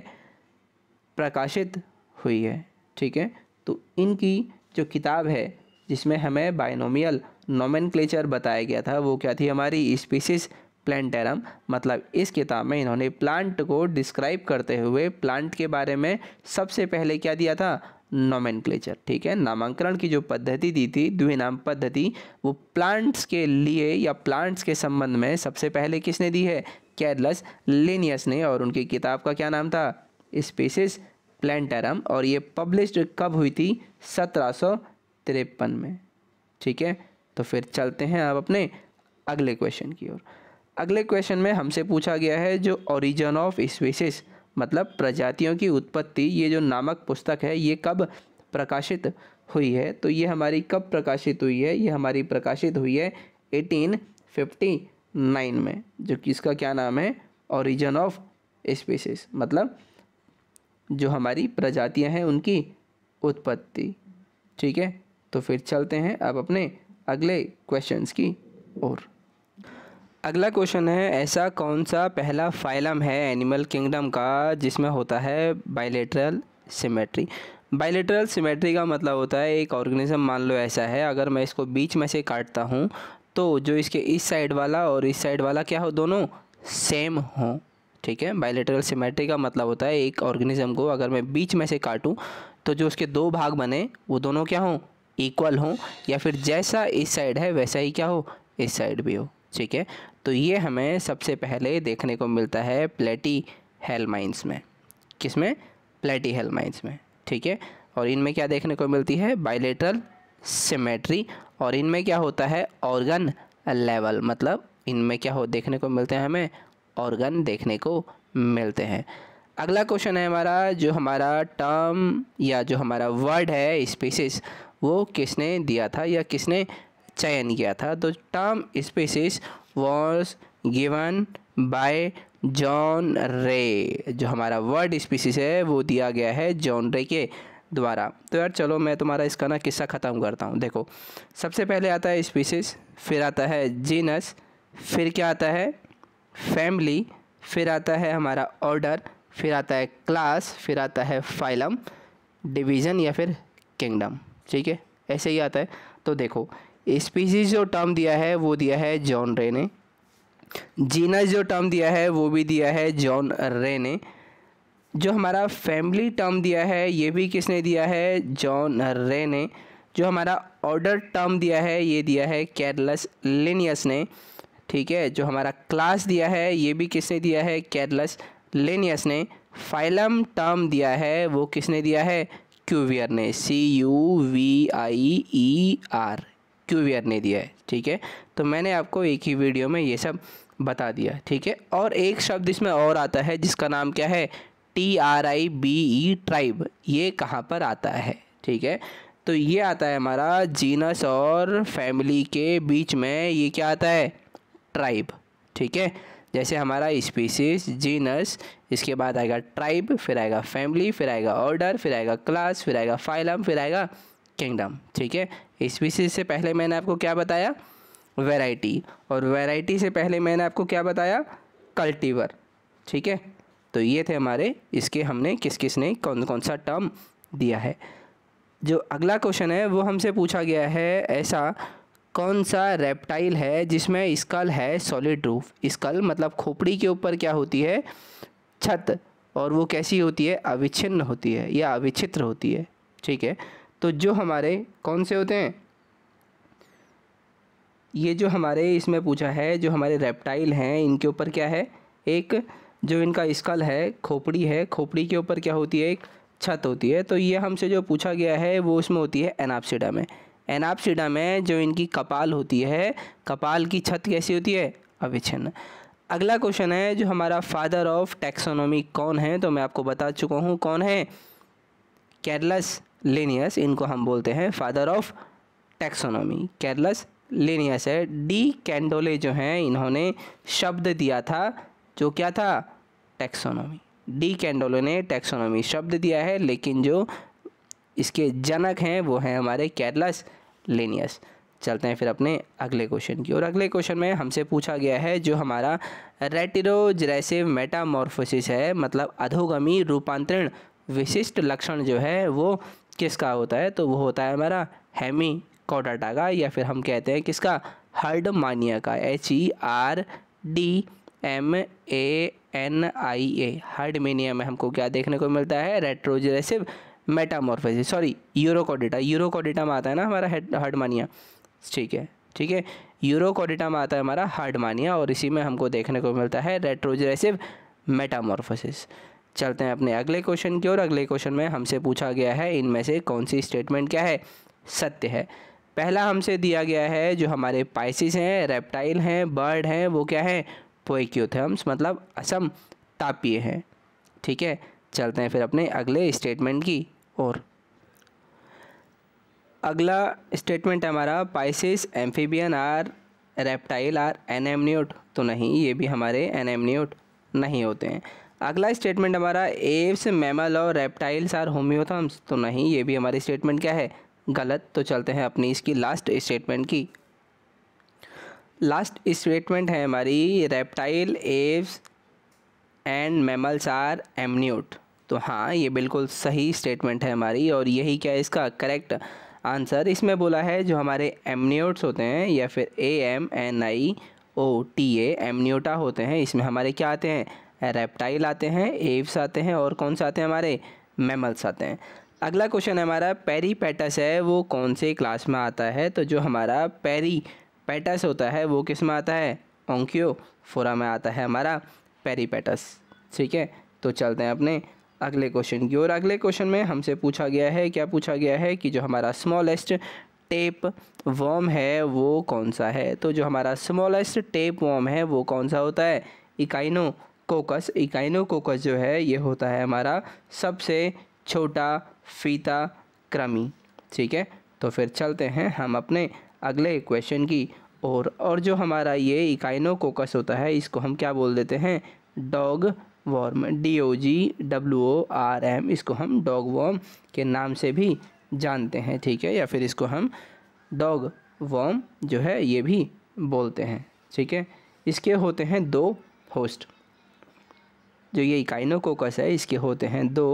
प्रकाशित हुई है ठीक है तो इनकी जो किताब है जिसमें हमें बायोनोमियल नोमेन बताया गया था वो क्या थी हमारी स्पीसीज प्लान्टरम मतलब इस किताब में इन्होंने प्लांट को डिस्क्राइब करते हुए प्लांट के बारे में सबसे पहले क्या दिया था नोमेनक्लेचर ठीक है नामांकरण की जो पद्धति दी थी द्वि नाम पद्धति वो प्लांट्स के लिए या प्लांट्स के संबंध में सबसे पहले किसने दी है कैडलस लेनियस ने और उनकी किताब का क्या नाम था स्पेसिस प्लान्टरम और ये पब्लिश्ड कब हुई थी सत्रह में ठीक है तो फिर चलते हैं आप अपने अगले क्वेश्चन की ओर अगले क्वेश्चन में हमसे पूछा गया है जो ओरिजन ऑफ स्पेसिस मतलब प्रजातियों की उत्पत्ति ये जो नामक पुस्तक है ये कब प्रकाशित हुई है तो ये हमारी कब प्रकाशित हुई है ये हमारी प्रकाशित हुई है 1859 में जो कि इसका क्या नाम है ओरिजन ऑफ स्पीसीस मतलब जो हमारी प्रजातियां हैं उनकी उत्पत्ति ठीक है तो फिर चलते हैं अब अपने अगले क्वेश्चंस की ओर अगला क्वेश्चन है ऐसा कौन सा पहला फाइलम है एनिमल किंगडम का जिसमें होता है बाइलेटरल सिमेट्री बाइलेटरल सिमेट्री का मतलब होता है एक ऑर्गेनिज्म मान लो ऐसा है अगर मैं इसको बीच में से काटता हूँ तो जो इसके इस साइड वाला और इस साइड वाला क्या हो दोनों सेम हों ठीक है बायोलेटरल सिमेट्री का मतलब होता है एक ऑर्गेनिज्म को अगर मैं बीच में से काटूँ तो जो उसके दो भाग बने वो दोनों क्या हों इक्वल हों या फिर जैसा इस साइड है वैसा ही क्या हो इस साइड भी हो ठीक है तो ये हमें सबसे पहले देखने को मिलता है प्लेटी हेल माइंस में किस में प्लेटी हेल माइंस में ठीक है और इनमें क्या देखने को मिलती है बाइलेटरल सिमेट्री और इनमें क्या होता है ऑर्गन लेवल मतलब इनमें क्या हो देखने को मिलते हैं हमें ऑर्गन देखने को मिलते हैं अगला क्वेश्चन है हमारा जो हमारा टर्म या जो हमारा वर्ड है स्पीसीज वो किसने दिया था या किसने चयन किया था तो term species was given by John Ray जो हमारा वर्ड स्पीसीज है वो दिया गया है जॉन रे के द्वारा तो यार चलो मैं तुम्हारा इसका ना किस्सा ख़त्म करता हूँ देखो सबसे पहले आता है स्पीसीज फिर आता है जीनस फिर क्या आता है फैमिली फिर आता है हमारा ऑर्डर फिर आता है क्लास फिर आता है फाइलम डिवीज़न या फिर किंगडम ठीक है ऐसे ही आता है तो देखो स्पीसीज जो टर्म दिया है वो दिया है जॉन रे ने जीनस जो टर्म दिया है वो भी दिया है जॉन रे ने जो हमारा फैमिली टर्म दिया है ये भी किसने दिया है जॉन रे ने जो हमारा ऑर्डर टर्म दिया है ये दिया है कैरलस लिनियस ने ठीक है जो हमारा क्लास दिया है ये भी किसने दिया है कैरलस लेनियस ने फाइलम टर्म दिया है वो किसने दिया है क्यूवियर ने C U V I E R Q ने दिया है ठीक है तो मैंने आपको एक ही वीडियो में ये सब बता दिया ठीक है और एक शब्द इसमें और आता है जिसका नाम क्या है T R I B E tribe ये कहाँ पर आता है ठीक है तो ये आता है हमारा जीनस और फैमिली के बीच में ये क्या आता है ट्राइब ठीक है जैसे हमारा स्पीसीज जीनस इसके बाद आएगा ट्राइब फिर आएगा फैमिली फिर आएगा ऑर्डर फिर आएगा क्लास फिर आएगा फाइलम फिर आएगा किंगडम ठीक है स्पीसीज से पहले मैंने आपको क्या बताया वेराइटी और वेराइटी से पहले मैंने आपको क्या बताया कल्टीवर ठीक है तो ये थे हमारे इसके हमने किस किस ने कौन कौन सा टर्म दिया है जो अगला क्वेश्चन है वो हमसे पूछा गया है ऐसा कौन सा रेप्टाइल है जिसमें स्कल है सॉलिड रूफ स्कल मतलब खोपड़ी के ऊपर क्या होती है छत और वो कैसी होती है अविच्छिन्न होती है या अविच्छित्र होती है ठीक है तो जो हमारे कौन से होते हैं ये जो हमारे इसमें पूछा है जो हमारे रेप्टाइल हैं इनके ऊपर क्या है एक जो इनका स्कल है खोपड़ी है खोपड़ी के ऊपर क्या होती है एक छत होती है तो ये हमसे जो पूछा गया है वो उसमें होती है एनापसीडा में एनापसीडा में जो इनकी कपाल होती है कपाल की छत कैसी होती है अविच्छिन्न अगला क्वेश्चन है जो हमारा फादर ऑफ टैक्सोनॉमी कौन है तो मैं आपको बता चुका हूँ कौन है कैरलस लेनियस इनको हम बोलते हैं father of taxonomy Carolus Linnaeus है डी कैंडोले जो हैं इन्होंने शब्द दिया था जो क्या था टैक्सोनॉमी डी कैंडोले ने टैक्सोनॉमी शब्द दिया है लेकिन जो इसके जनक हैं वो हैं हमारे कैरलस लेनियस चलते हैं फिर अपने अगले क्वेश्चन की और अगले क्वेश्चन में हमसे पूछा गया है जो हमारा रेटिरोजरेसिव मेटामॉर्फोसिस है मतलब अधोगमी रूपांतरण विशिष्ट लक्षण जो है वो किसका होता है तो वो होता है हमारा हेमी कोडाटा का या फिर हम कहते हैं किसका हर्ड मानिया का H E R D M A N I A mania में हमको क्या देखने को मिलता है रेट्रोजेसिव मेटामॉर्फोसिस सॉरी यूरोकोडिटा यूरोकोडिटा में आता है ना हमारा मानिया ठीक है ठीक है यूरोकोडिटा में आता है हमारा मानिया और इसी में हमको देखने को मिलता है रेट्रोजेसिव मेटामोरफोसिस चलते हैं अपने अगले क्वेश्चन की ओर अगले क्वेश्चन में हमसे पूछा गया है इनमें से कौन सी स्टेटमेंट क्या है सत्य है पहला हमसे दिया गया है जो हमारे पाइसिस हैं रेप्टाइल हैं बर्ड हैं वो क्या है पोइक्यूथम्स मतलब असम तापीय हैं ठीक है चलते हैं फिर अपने अगले स्टेटमेंट की ओर अगला स्टेटमेंट हमारा pisces amphibian are reptile are anamniote तो नहीं ये भी हमारे एनेमनीट नहीं होते हैं अगला स्टेटमेंट हमारा एव्स मेमल और रेप्टाइल्स आर होम्योथम्स तो नहीं ये भी हमारी स्टेटमेंट क्या है गलत तो चलते हैं अपनी इसकी लास्ट स्टेटमेंट की लास्ट स्टेटमेंट है हमारी reptile aves and mammals are amniote तो हाँ ये बिल्कुल सही स्टेटमेंट है हमारी और यही क्या है इसका करेक्ट आंसर इसमें बोला है जो हमारे एमन्यूट्स होते हैं या फिर A M N I O T A amniota होते हैं इसमें हमारे क्या आते हैं रेप्टाइल आते हैं एव्स आते हैं और कौन से आते हैं हमारे मेमल्स आते हैं अगला क्वेश्चन हमारा पेरीपेटस है वो कौन से क्लास में आता है तो जो हमारा पेरीपेटस होता है वो किस में आता है ओंक्यो फोरा में आता है हमारा पेरीपेटस ठीक है तो चलते हैं अपने अगले क्वेश्चन की और अगले क्वेश्चन में हमसे पूछा गया है क्या पूछा गया है कि जो हमारा स्मॉलेस्ट टेप वॉम है वो कौन सा है तो जो हमारा स्मॉलेस्ट टेप वॉम है वो कौन सा होता है इकाइनो कोकस इकाइनोकोकस जो है ये होता है हमारा सबसे छोटा फीता क्रमी ठीक है तो फिर चलते हैं हम अपने अगले क्वेश्चन की और और जो हमारा ये इकाइनोकोकस होता है इसको हम क्या बोल देते हैं dog worm D O G W O R M इसको हम डॉग वॉर्म के नाम से भी जानते हैं ठीक है या फिर इसको हम डॉग वॉर्म जो है ये भी बोलते हैं ठीक है इसके होते हैं दो होस्ट जो ये इकाइनोकोकस है इसके होते हैं दो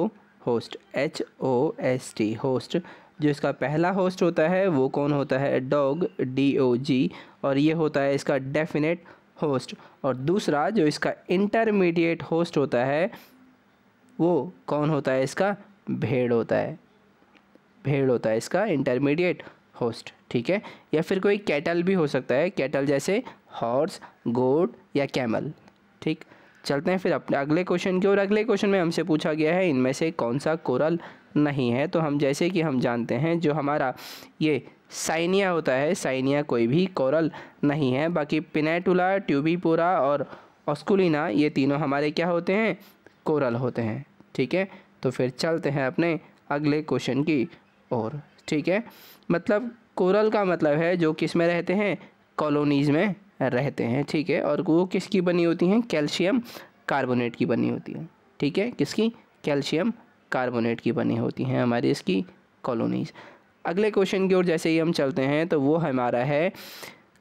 host H O S T host जो इसका पहला होस्ट होता है वो कौन होता है डॉग डी ओ जी और ये होता है इसका डेफिनेट होस्ट और दूसरा जो इसका इंटरमीडिएट होस्ट होता है वो कौन होता है इसका भेड़ होता है भेड़ होता है इसका इंटरमीडिएट होस्ट ठीक है या फिर कोई कैटल भी हो सकता है कैटल जैसे हॉर्स गोट या कैमल ठीक चलते हैं फिर अपने अगले क्वेश्चन की और अगले क्वेश्चन में हमसे पूछा गया है इनमें से कौन सा कोरल नहीं है तो हम जैसे कि हम जानते हैं जो हमारा ये साइनिया होता है साइनिया कोई भी कोरल नहीं है बाकी पिनेटुला ट्यूबीपोरा और ऑस्कुलिना ये तीनों हमारे क्या होते हैं कोरल होते हैं ठीक है तो फिर चलते हैं अपने अगले क्वेश्चन की ओर ठीक है मतलब कोरल का मतलब है जो किस में रहते हैं कॉलोनीज़ में रहते हैं ठीक है और वो किसकी बनी होती हैं कैल्शियम कार्बोनेट की बनी होती है ठीक है किसकी कैल्शियम कार्बोनेट की बनी होती हैं हमारी इसकी कॉलोनीज अगले क्वेश्चन की ओर जैसे ही हम चलते हैं तो वो हमारा है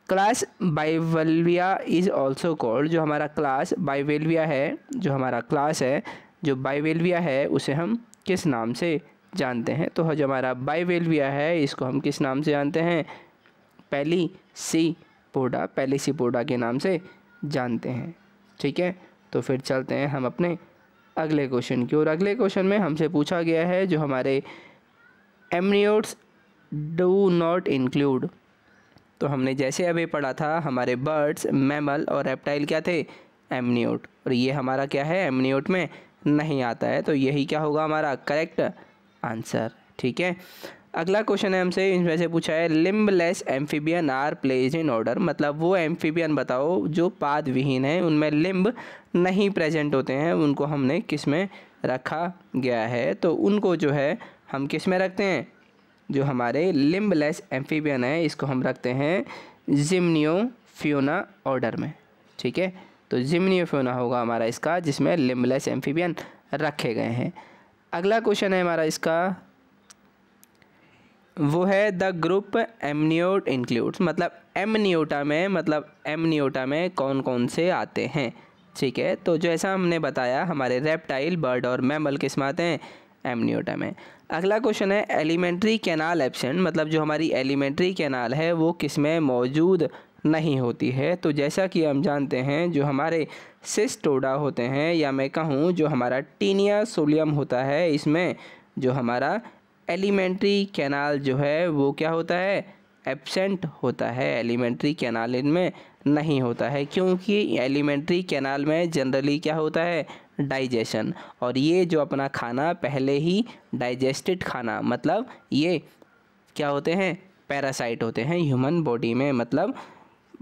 class bivalvia is also called जो हमारा क्लास बाइवेलविया है जो हमारा क्लास है जो बाइवेलविया है उसे हम किस नाम से जानते हैं तो जो हमारा बाइवेलविया है इसको हम किस नाम से जानते हैं पहली सी पोडा पोडा के नाम से जानते हैं ठीक है तो फिर चलते हैं हम अपने अगले क्वेश्चन की ओर अगले क्वेश्चन में हमसे पूछा गया है जो हमारे एमनियोट्स डू नॉट इंक्लूड तो हमने जैसे अभी पढ़ा था हमारे बर्ड्स मैमल और रेप्टाइल क्या थे एमनियोट और ये हमारा क्या है एमनियोट में नहीं आता है तो यही क्या होगा हमारा करेक्ट आंसर ठीक है अगला क्वेश्चन है हमसे इनमें से पूछा है limbless amphibian are placed in order मतलब वो एम्फीबियन बताओ जो पाद विहीन है उनमें लिम्ब नहीं प्रेजेंट होते हैं उनको हमने किस में रखा गया है तो उनको जो है हम किस में रखते हैं जो हमारे लिम्बलेस एम्फीबियन है इसको हम रखते हैं फ्योना ऑर्डर में ठीक है तो जिमनियो फ्योना होगा हमारा इसका जिसमें लिम्बलेस एम्फीबियन रखे गए हैं अगला क्वेश्चन है हमारा इसका वो है द ग्रुप एमनियोट इंक्लूड्स मतलब एमनियोटा में मतलब एमनियोटा में कौन कौन से आते हैं ठीक है तो जैसा हमने बताया हमारे रेप्टाइल बर्ड और मैमल किस्म आते हैं एमनियोटा में अगला क्वेश्चन है एलिमेंट्री कैनाल एबसेंट मतलब जो हमारी एलिमेंट्री कैनाल है वो किस में मौजूद नहीं होती है तो जैसा कि हम जानते हैं जो हमारे सिस्टोडा होते हैं या मैं कहूँ जो हमारा टीनिया सोलियम होता है इसमें जो हमारा एलिमेंट्री कैनाल जो है वो क्या होता है एबसेंट होता है एलिमेंट्री कैनाल इनमें नहीं होता है क्योंकि एलिमेंट्री कैनाल में जनरली क्या होता है डाइजेशन और ये जो अपना खाना पहले ही डाइजेस्टेड खाना मतलब ये क्या होते हैं पैरासाइट होते हैं ह्यूमन बॉडी में मतलब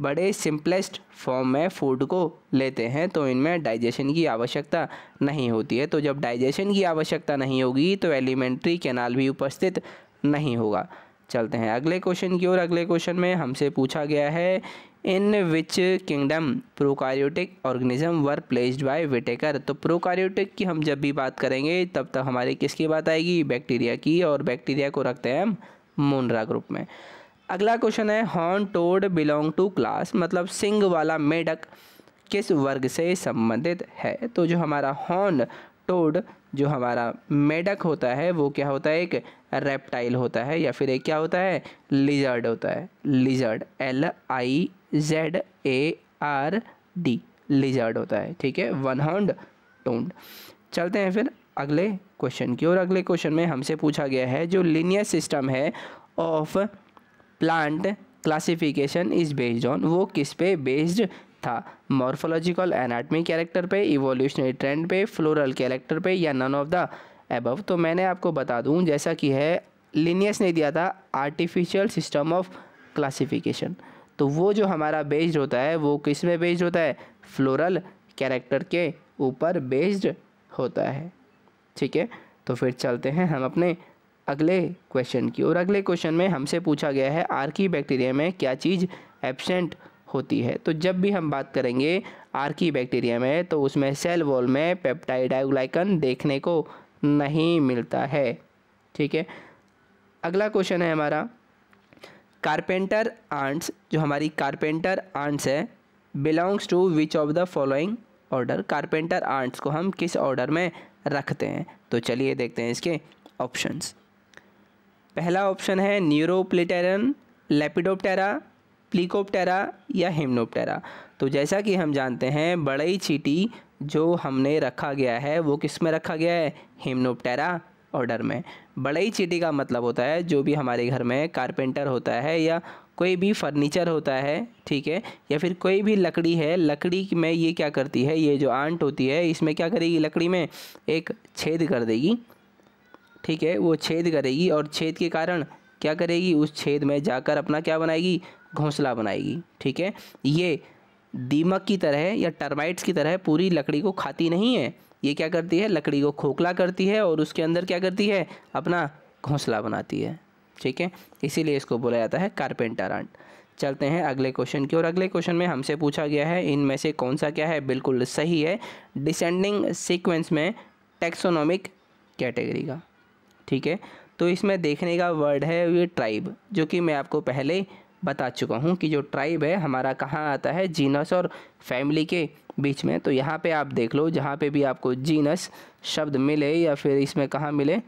बड़े सिंपलेस्ट फॉर्म में फूड को लेते हैं तो इनमें डाइजेशन की आवश्यकता नहीं होती है तो जब डाइजेशन की आवश्यकता नहीं होगी तो एलिमेंट्री कैनाल भी उपस्थित नहीं होगा चलते हैं अगले क्वेश्चन की ओर अगले क्वेश्चन में हमसे पूछा गया है in which kingdom prokaryotic organism were placed by Whittaker तो प्रोकारियोटिक की हम जब भी बात करेंगे तब तक हमारी किसकी बात आएगी बैक्टीरिया की और बैक्टीरिया को रखते हैं हम मोनरा ग्रुप में अगला क्वेश्चन है horn toad belong to class मतलब सिंग वाला मेढक किस वर्ग से संबंधित है तो जो हमारा हॉर्न टोड जो हमारा मेढक होता है वो क्या होता है एक रेप्टाइल होता है या फिर एक क्या होता है लिजर्ड होता है lizard L I Z A R D lizard होता है ठीक है वन हॉन्ड टोंड चलते हैं फिर अगले क्वेश्चन की और अगले क्वेश्चन में हमसे पूछा गया है जो लिनियर सिस्टम है of plant classification is based on वो किस पे बेस्ड था मॉर्फोलॉजिकल एनाटमी कैरेक्टर पे इवोल्यूशनरी ट्रेंड पे फ्लोरल कैरेक्टर पे या नन ऑफ द एबव तो मैंने आपको बता दूँ जैसा कि है लिनियस ने दिया था आर्टिफिशियल सिस्टम ऑफ क्लासिफिकेशन तो वो जो हमारा बेस्ड होता है वो किस में बेस्ड होता है फ्लोरल कैरेक्टर के ऊपर बेस्ड होता है ठीक है तो फिर चलते हैं हम अपने अगले क्वेश्चन की और अगले क्वेश्चन में हमसे पूछा गया है आर्की बैक्टीरिया में क्या चीज़ एबसेंट होती है तो जब भी हम बात करेंगे आर्की बैक्टीरिया में तो उसमें सेल वॉल में पेप्टाइड देखने को नहीं मिलता है ठीक है अगला क्वेश्चन है हमारा कारपेंटर आंट्स जो हमारी कारपेंटर आंट्स है belongs to which of the following order carpenter ants को हम किस ऑर्डर में रखते हैं तो चलिए देखते हैं इसके ऑप्शंस पहला ऑप्शन है न्यूरोप्लेटेरन लेपिडोप्टेरा प्लिकोप्टेरा या हेमनोप्टेरा तो जैसा कि हम जानते हैं बड़ई चीटी जो हमने रखा गया है वो किस में रखा गया है हेमनोप्टेरा ऑर्डर में बड़ई चीटी का मतलब होता है जो भी हमारे घर में कारपेंटर होता है या कोई भी फर्नीचर होता है ठीक है या फिर कोई भी लकड़ी है लकड़ी में ये क्या करती है ये जो आंट होती है इसमें क्या करेगी लकड़ी में एक छेद कर देगी ठीक है वो छेद करेगी और छेद के कारण क्या करेगी उस छेद में जाकर अपना क्या बनाएगी घोंसला बनाएगी ठीक है ये दीमक की तरह या टर्माइट्स की तरह पूरी लकड़ी को खाती नहीं है ये क्या करती है लकड़ी को खोखला करती है और उसके अंदर क्या करती है अपना घोंसला बनाती है ठीक है इसीलिए इसको बोला जाता है कारपेंटर आंट चलते हैं अगले क्वेश्चन की और अगले क्वेश्चन में हमसे पूछा गया है इनमें से कौन सा क्या है बिल्कुल सही है डिसेंडिंग सीक्वेंस में टेक्सोनॉमिक कैटेगरी का ठीक है तो इसमें देखने का वर्ड है ये ट्राइब जो कि मैं आपको पहले बता चुका हूँ कि जो ट्राइब है हमारा कहाँ आता है जीनस और फैमिली के बीच में तो यहाँ पे आप देख लो जहाँ पे भी आपको जीनस शब्द मिले या फिर इसमें कहाँ मिले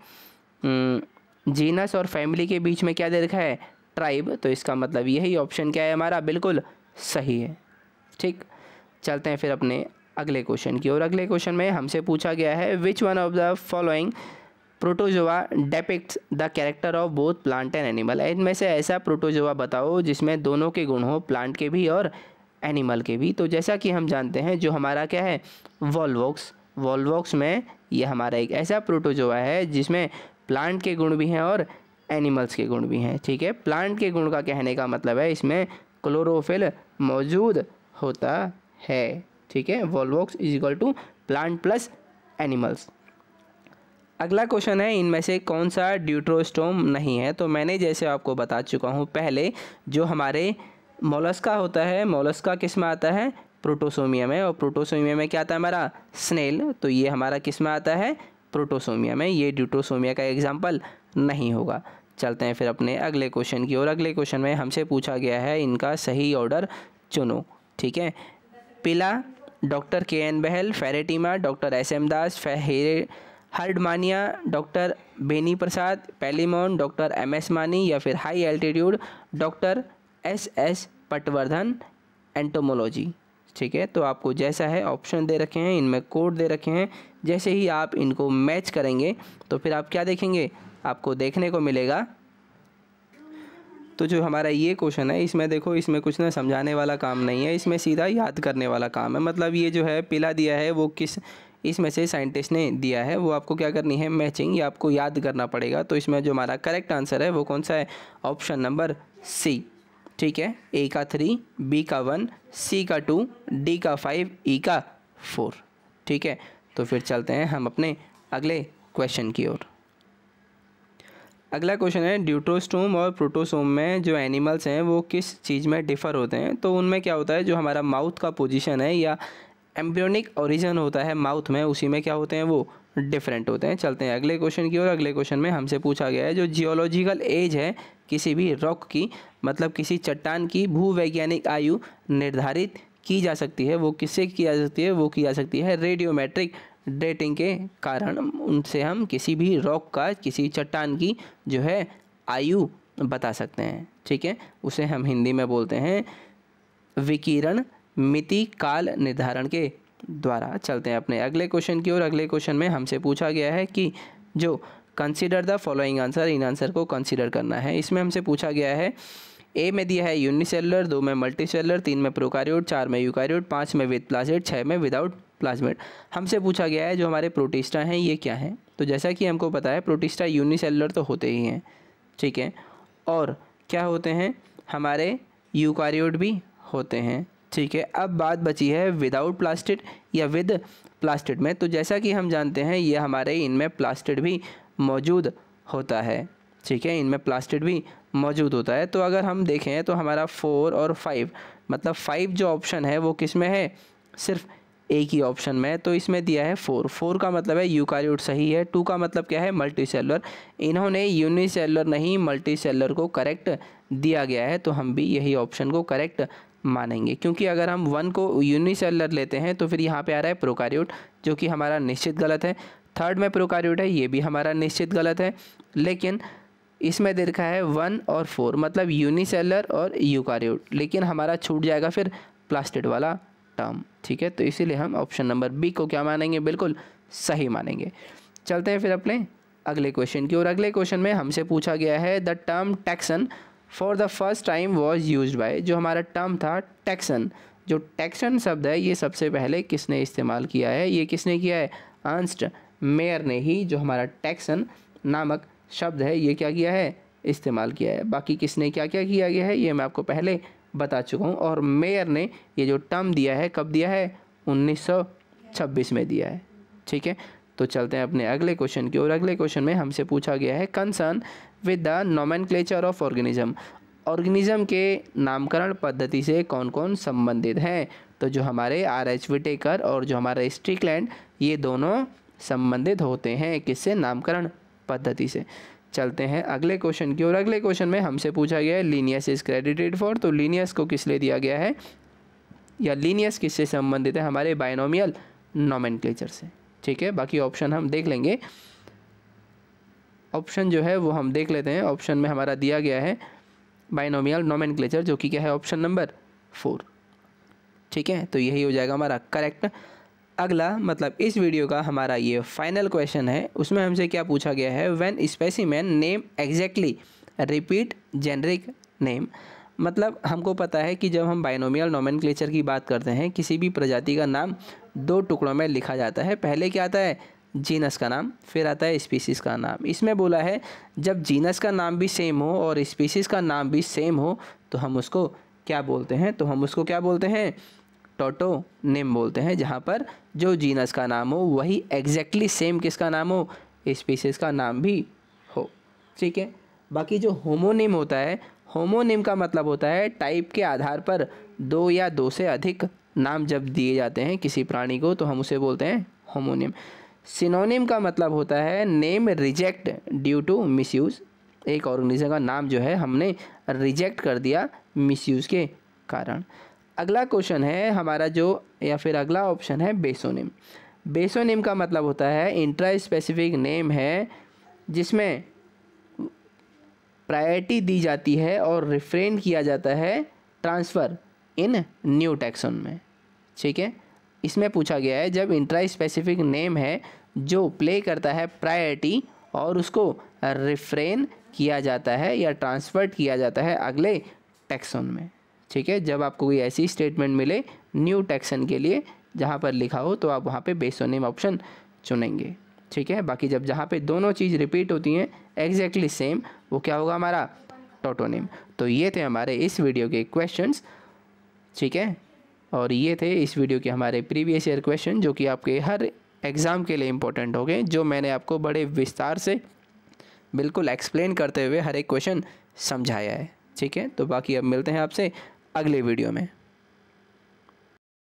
जीनस और फैमिली के बीच में क्या दे रखा है ट्राइब तो इसका मतलब यही ऑप्शन क्या है हमारा बिल्कुल सही है ठीक चलते हैं फिर अपने अगले क्वेश्चन की और अगले क्वेश्चन में हमसे पूछा गया है which one of the following protozoa depict the character of both plant and animal इनमें से ऐसा प्रोटोजोआ बताओ जिसमें दोनों के गुण हो प्लांट के भी और एनिमल के भी तो जैसा कि हम जानते हैं जो हमारा क्या है वॉलवॉक्स वॉलवॉक्स में यह हमारा एक ऐसा प्रोटोजोआ है जिसमें प्लांट के गुण भी हैं और एनिमल्स के गुण भी हैं ठीक है प्लांट के गुण का कहने का मतलब है इसमें क्लोरोफिल मौजूद होता है ठीक है volvox is equal to plant plus animals अगला क्वेश्चन है इनमें से कौन सा ड्यूट्रोस्टोम नहीं है तो मैंने जैसे आपको बता चुका हूँ पहले जो हमारे मोलस्का होता है मोलस्का किस में आता है प्रोटोसोमिया में और प्रोटोसोमिया में क्या आता है हमारा स्नेल तो ये हमारा किस में आता है प्रोटोसोमिया में ये ड्यूट्रोसोमिया का एग्जाम्पल नहीं होगा चलते हैं फिर अपने अगले क्वेश्चन की और अगले क्वेश्चन में हमसे पूछा गया है इनका सही ऑर्डर चुनो ठीक है Pila doctor K N Bahl Pheretima doctor S M Das फेरे Herdmania doctor Beni Prasad Palaemon doctor M S Mani या फिर high altitude doctor S S Patwardhan entomology ठीक है तो आपको जैसा है ऑप्शन दे रखे हैं इनमें कोड दे रखे हैं जैसे ही आप इनको मैच करेंगे तो फिर आप क्या देखेंगे आपको देखने को मिलेगा तो जो हमारा ये क्वेश्चन है इसमें देखो इसमें कुछ ना समझाने वाला काम नहीं है इसमें सीधा याद करने वाला काम है मतलब ये जो है पिला दिया है वो किस इसमें से साइंटिस्ट ने दिया है वो आपको क्या करनी है मैचिंग या आपको याद करना पड़ेगा तो इसमें जो हमारा करेक्ट आंसर है वो कौन सा है ऑप्शन नंबर सी ठीक है ए का थ्री बी का वन सी का टू डी का फाइव ई e का फोर ठीक है तो फिर चलते हैं हम अपने अगले क्वेश्चन की ओर अगला क्वेश्चन है ड्यूटोस्टोम और प्रोटोसोम में जो एनिमल्स हैं वो किस चीज़ में डिफ़र होते हैं तो उनमें क्या होता है जो हमारा माउथ का पोजीशन है या एम्ब्रियोनिक ओरिजन होता है माउथ में उसी में क्या होते हैं वो डिफरेंट होते हैं चलते हैं अगले क्वेश्चन की ओर अगले क्वेश्चन में हमसे पूछा गया है जो जियोलॉजिकल एज है किसी भी रॉक की मतलब किसी चट्टान की भूवैज्ञानिक आयु निर्धारित की जा सकती है वो किससे की जा सकती है वो की जा सकती है रेडियोमेट्रिक डेटिंग के कारण उनसे हम किसी भी रॉक का किसी चट्टान की जो है आयु बता सकते हैं ठीक है उसे हम हिंदी में बोलते हैं विकिरण मिति काल निर्धारण के द्वारा चलते हैं अपने अगले क्वेश्चन की ओर अगले क्वेश्चन में हमसे पूछा गया है कि जो कंसिडर द फॉलोइंग आंसर इन आंसर को कंसिडर करना है इसमें हमसे पूछा गया है ए में दिया है यूनिसेलर दो में मल्टी सेलर तीन में प्रोकारियोट चार में यूकारियोट पाँच में विद प्लाजेट छः में विदाउट प्लाज्मेट हमसे पूछा गया है जो हमारे प्रोटिस्टा हैं ये क्या हैं तो जैसा कि हमको पता है प्रोटिस्टा यूनिसेलर तो होते ही हैं ठीक है और क्या होते हैं हमारे यूकारियोट भी होते हैं ठीक है अब बात बची है विदाउट प्लास्टिड या विद प्लास्टिड में तो जैसा कि हम जानते हैं ये हमारे इनमें प्लास्टिड भी मौजूद होता है ठीक है इनमें प्लास्टिड भी मौजूद होता है तो अगर हम देखें तो हमारा फोर और फाइव मतलब फाइव जो ऑप्शन है वो किस में है सिर्फ एक ही ऑप्शन में तो इसमें दिया है फोर फोर का मतलब है यूकारियोट सही है टू का मतलब क्या है मल्टी सेलर इन्होंने यूनिसेलर नहीं मल्टी सेलर को करेक्ट दिया गया है तो हम भी यही ऑप्शन को करेक्ट मानेंगे क्योंकि अगर हम वन को यूनिसेलर लेते हैं तो फिर यहाँ पे आ रहा है प्रोकार्योट जो कि हमारा निश्चित गलत है थर्ड में प्रोकार्योट है ये भी हमारा निश्चित गलत है लेकिन इसमें देखा है वन और फोर मतलब यूनिसेलर और यूकार्योट लेकिन हमारा छूट जाएगा फिर प्लास्टिड वाला टर्म ठीक है तो इसीलिए हम ऑप्शन नंबर बी को क्या मानेंगे बिल्कुल सही मानेंगे चलते हैं फिर अपने अगले क्वेश्चन की और अगले क्वेश्चन में हमसे पूछा गया है the term taxon for the first time was use by जो हमारा टर्म था टैक्सन जो टैक्सन शब्द है ये सबसे पहले किसने इस्तेमाल किया है ये किसने किया है अंस्ट मेयर ने ही जो हमारा टैक्सन नामक शब्द है ये क्या किया है इस्तेमाल किया है बाकी किसने क्या क्या किया गया है ये मैं आपको पहले बता चुका हूँ और मेयर ने ये जो टर्म दिया है कब दिया है 1926 में दिया है ठीक है तो चलते हैं अपने अगले क्वेश्चन की और अगले क्वेश्चन में हमसे पूछा गया है कंसर्न विद द क्लेचर ऑफ ऑर्गेनिज्म ऑर्गेनिज्म के नामकरण पद्धति से कौन कौन संबंधित हैं तो जो हमारे आर एच विटेकर और जो हमारा स्ट्रिकलैंड ये दोनों संबंधित होते हैं किससे नामकरण पद्धति से चलते हैं अगले क्वेश्चन की और अगले क्वेश्चन में हमसे पूछा गया है लीनियस इज क्रेडिटेड फॉर तो लीनियस को किस लिए दिया गया है या लीनियस किससे संबंधित है हमारे बायनोमियल नॉमेनक्लेचर से ठीक है बाकी ऑप्शन हम देख लेंगे ऑप्शन जो है वो हम देख लेते हैं ऑप्शन में हमारा दिया गया है बाइनोमियल नोमेन जो कि क्या है ऑप्शन नंबर फोर ठीक है तो यही हो जाएगा हमारा करेक्ट अगला मतलब इस वीडियो का हमारा ये फाइनल क्वेश्चन है उसमें हमसे क्या पूछा गया है when specimen name exactly repeat generic name मतलब हमको पता है कि जब हम बाइनोमियल नोमेनक्लेचर की बात करते हैं किसी भी प्रजाति का नाम दो टुकड़ों में लिखा जाता है पहले क्या आता है जीनस का नाम फिर आता है स्पीसीज़ का नाम इसमें बोला है जब जीनस का नाम भी सेम हो और स्पीसीज़ का नाम भी सेम हो तो हम उसको क्या बोलते हैं तो हम उसको क्या बोलते हैं टोटो नेम बोलते हैं जहाँ पर जो जीनस का नाम हो वही एग्जैक्टली सेम किसका नाम हो स्पीसीज़ का नाम भी हो ठीक है बाकी जो होमोनेम होता है होमोनेम का मतलब होता है टाइप के आधार पर दो या दो से अधिक नाम जब दिए जाते हैं किसी प्राणी को तो हम उसे बोलते हैं होमोनियम सिनोनियम का मतलब होता है name reject due to misuse एक ऑर्गेनिज्म का नाम जो है हमने रिजेक्ट कर दिया मिसयूज़ के कारण अगला क्वेश्चन है हमारा जो या फिर अगला ऑप्शन है बेसोनिम बेसोनिम का मतलब होता है इंट्रा स्पेसिफिक नेम है जिसमें प्रायरिटी दी जाती है और रिफ्रेन किया जाता है ट्रांसफ़र इन न्यू टैक्सन में ठीक है इसमें पूछा गया है जब इंट्रा स्पेसिफिक नेम है जो प्ले करता है प्रायरिटी और उसको रिफ्रेन किया जाता है या ट्रांसफर किया जाता है अगले टैक्सन में ठीक है जब आपको कोई ऐसी स्टेटमेंट मिले न्यू टैक्सन के लिए जहाँ पर लिखा हो तो आप वहाँ पे बेस ऑन नेम ऑप्शन चुनेंगे ठीक है बाकी जब जहाँ पे दोनों चीज़ रिपीट होती हैं एग्जैक्टली सेम वो क्या होगा हमारा टोटो नेम तो ये थे हमारे इस वीडियो के क्वेश्चंस ठीक है और ये थे इस वीडियो के हमारे प्रीवियस ईयर क्वेश्चन जो कि आपके हर एग्ज़ाम के लिए इम्पोर्टेंट हो गए जो मैंने आपको बड़े विस्तार से बिल्कुल एक्सप्लेन करते हुए हर एक क्वेश्चन समझाया है ठीक है तो बाकी अब मिलते हैं आपसे अगले वीडियो में